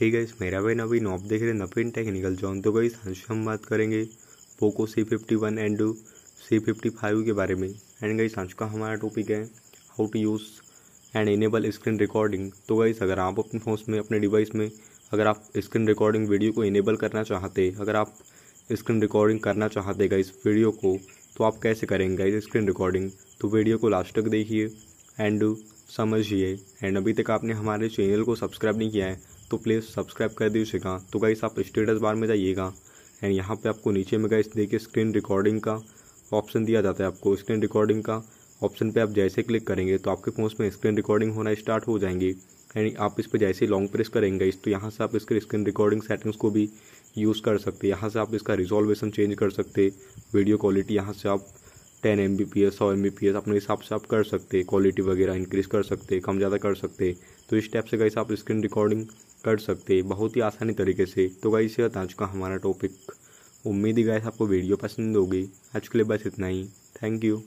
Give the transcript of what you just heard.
hey guys मेरा भाई नवीन आप देख रहे नवीन टेक्निकल जॉन तो गाइस आज हम बात करेंगे Poco C fifty one and C fifty five के बारे में एंड गाइस आज का हमारा टॉपिक है how to use and enable screen recording तो गाइस अगर आप अपने फोन में अपने डिवाइस में अगर आप स्क्रीन रिकॉर्डिंग वीडियो को इनेबल करना चाहते अगर आप स्क्रीन रिकॉर्डिंग करना चाहते गाइस वीडियो को तो आप कैसे करेंगे गाइस स्क्रीन रिकॉर्डिंग तो वीडियो को लास्ट तक देखिए एंड समझिए एंड अभी तक आपने हमारे चैनल को सब्सक्राइब नहीं किया है तो प्लीज़ सब्सक्राइब कर दीजिएगा तो गाइस आप स्टेटस बार में जाइएगा एंड यहाँ पे आपको नीचे में गाइस देखिए स्क्रीन रिकॉर्डिंग का ऑप्शन दिया जाता है आपको स्क्रीन रिकॉर्डिंग का ऑप्शन पे आप जैसे क्लिक करेंगे तो आपके फोन में स्क्रीन रिकॉर्डिंग होना स्टार्ट हो जाएंगी एंड आप इस पर जैसे ही लॉन्ग प्रेस करेंगे इस तो यहाँ से आप इसके स्क्रीन रिकॉर्डिंग सेटिंग्स को भी यूज़ कर सकते हैं यहाँ से आप इसका रिजॉल्वेशन चेंज कर सकते वीडियो क्वालिटी यहाँ से आप ten M B P S सौ एम बी पी एस अपने हिसाब से आप कर सकते क्वालिटी वगैरह इंक्रीज़ कर सकते कम ज़्यादा कर सकते तो इस टाइप से गाइस आप स्क्रीन रिकॉर्डिंग कर सकते हैं बहुत ही आसानी तरीके से तो गाइस ये आज का हमारा टॉपिक उम्मीद ही गाइस आपको वीडियो पसंद होगी आज के लिए बस इतना ही थैंक यू